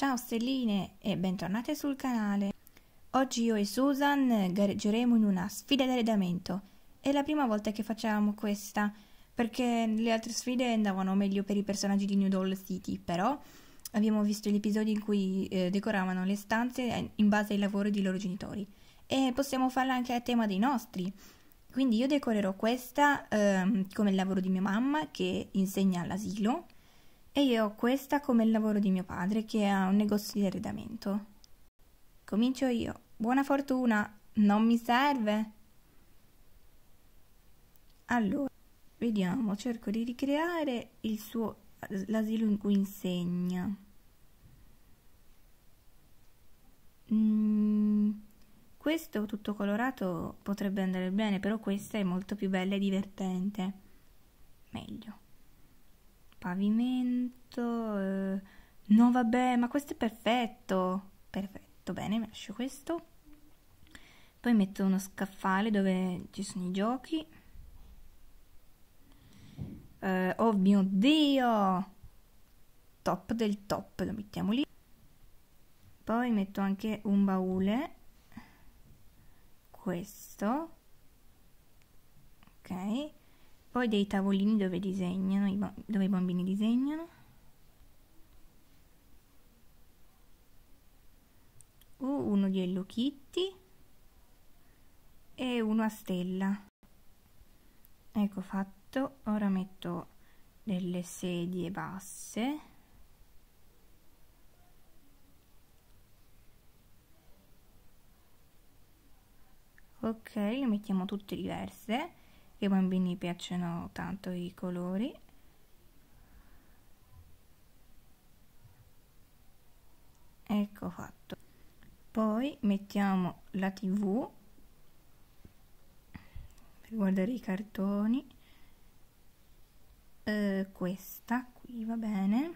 Ciao stelline e bentornate sul canale! Oggi io e Susan gareggeremo in una sfida di arredamento. È la prima volta che facciamo questa perché le altre sfide andavano meglio per i personaggi di New Doll City, però abbiamo visto gli episodi in cui eh, decoravano le stanze in base ai lavori dei loro genitori e possiamo farla anche a tema dei nostri. Quindi io decorerò questa ehm, come il lavoro di mia mamma che insegna all'asilo e io ho questa come il lavoro di mio padre che ha un negozio di arredamento. Comincio io. Buona fortuna, non mi serve. Allora, vediamo, cerco di ricreare il suo l'asilo in cui insegna. Mm, questo tutto colorato potrebbe andare bene, però questa è molto più bella e divertente. Meglio pavimento, eh, no vabbè, ma questo è perfetto, perfetto, bene, lascio questo, poi metto uno scaffale dove ci sono i giochi, eh, oh mio dio, top del top, lo mettiamo lì, poi metto anche un baule, questo, ok, poi dei tavolini dove disegnano, dove i bambini disegnano. uno di Hello Kitty e uno a stella. Ecco fatto, ora metto delle sedie basse. Ok, le mettiamo tutte diverse i bambini piacciono tanto i colori ecco fatto poi mettiamo la tv per guardare i cartoni eh, questa qui va bene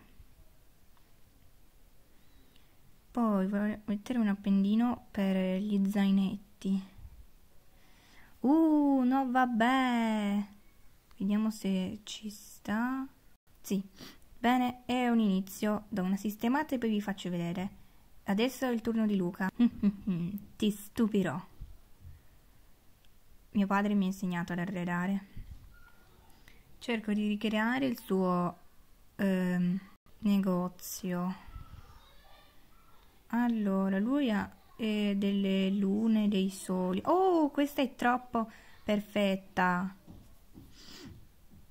poi voglio mettere un appendino per gli zainetti Uh, no vabbè. Vediamo se ci sta. Sì. Bene, è un inizio. Do una sistemata e poi vi faccio vedere. Adesso è il turno di Luca. Ti stupirò. Mio padre mi ha insegnato ad arredare. Cerco di ricreare il suo ehm, negozio. Allora, lui ha eh, delle lune, dei soli. Oh, questa è troppo perfetta.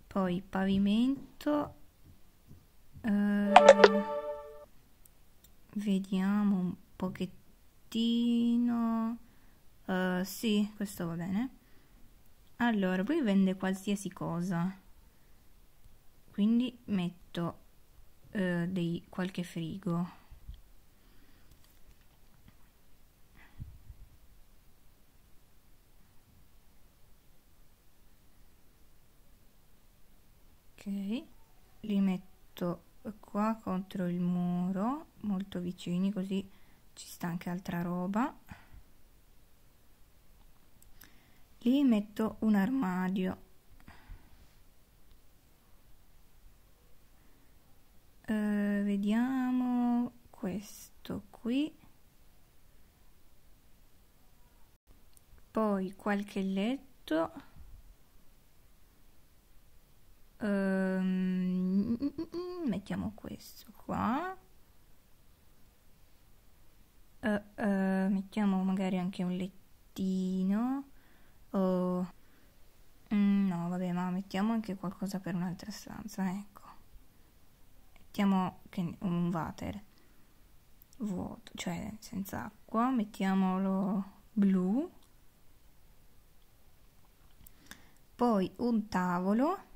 Poi pavimento. Eh, vediamo un pochettino. Eh, sì, questo va bene. Allora, poi vende qualsiasi cosa. Quindi metto eh, dei, qualche frigo. ok li metto qua contro il muro molto vicini così ci sta anche altra roba lì metto un armadio eh, vediamo questo qui poi qualche letto Um, mettiamo questo qua. Uh, uh, mettiamo magari anche un lettino. Oh. Mm, no, vabbè, ma mettiamo anche qualcosa per un'altra stanza, ecco. Mettiamo un water vuoto, cioè senza acqua. Mettiamolo blu. Poi un tavolo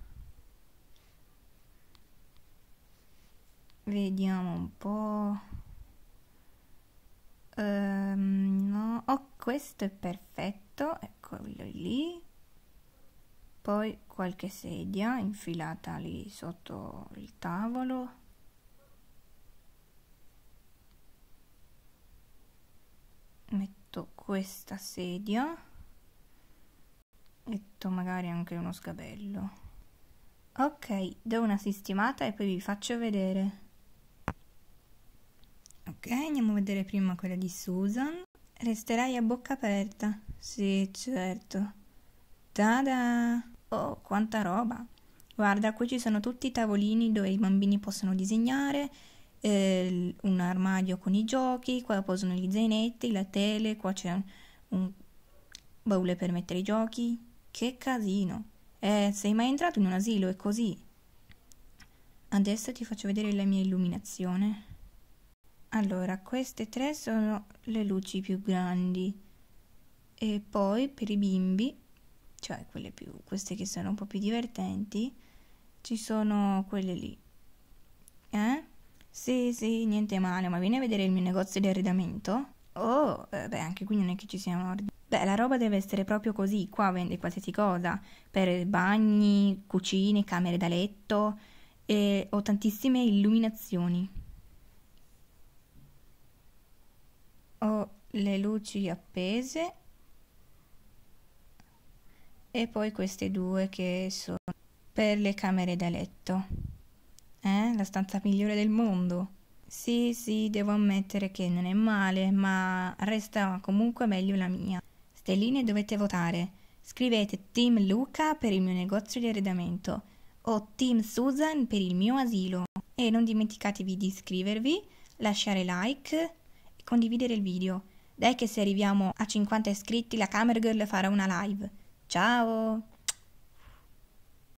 vediamo un po' um, no oh questo è perfetto eccolo lì poi qualche sedia infilata lì sotto il tavolo metto questa sedia metto magari anche uno sgabello ok do una sistemata e poi vi faccio vedere andiamo a vedere prima quella di Susan. Resterai a bocca aperta. Sì, certo. Tada! Oh, quanta roba! Guarda, qui ci sono tutti i tavolini dove i bambini possono disegnare, eh, un armadio con i giochi, qua posano gli zainetti, la tele, qua c'è un, un baule per mettere i giochi. Che casino! Eh, sei mai entrato in un asilo? È così. Adesso ti faccio vedere la mia illuminazione. Allora, queste tre sono le luci più grandi e poi per i bimbi, cioè quelle più, queste che sono un po' più divertenti, ci sono quelle lì. Eh? Sì, sì, niente male, ma vieni a vedere il mio negozio di arredamento? Oh, eh, beh, anche qui non è che ci siamo ordini. Beh, la roba deve essere proprio così, qua vende qualsiasi cosa, per bagni, cucine, camere da letto e ho tantissime illuminazioni. ho le luci appese e poi queste due che sono per le camere da letto. Eh? La stanza migliore del mondo. Sì, sì, devo ammettere che non è male, ma resta comunque meglio la mia. Stelline dovete votare. Scrivete Team Luca per il mio negozio di arredamento o Team Susan per il mio asilo. E non dimenticatevi di iscrivervi, lasciare like condividere il video. Dai che se arriviamo a 50 iscritti la Camera Girl farà una live. Ciao!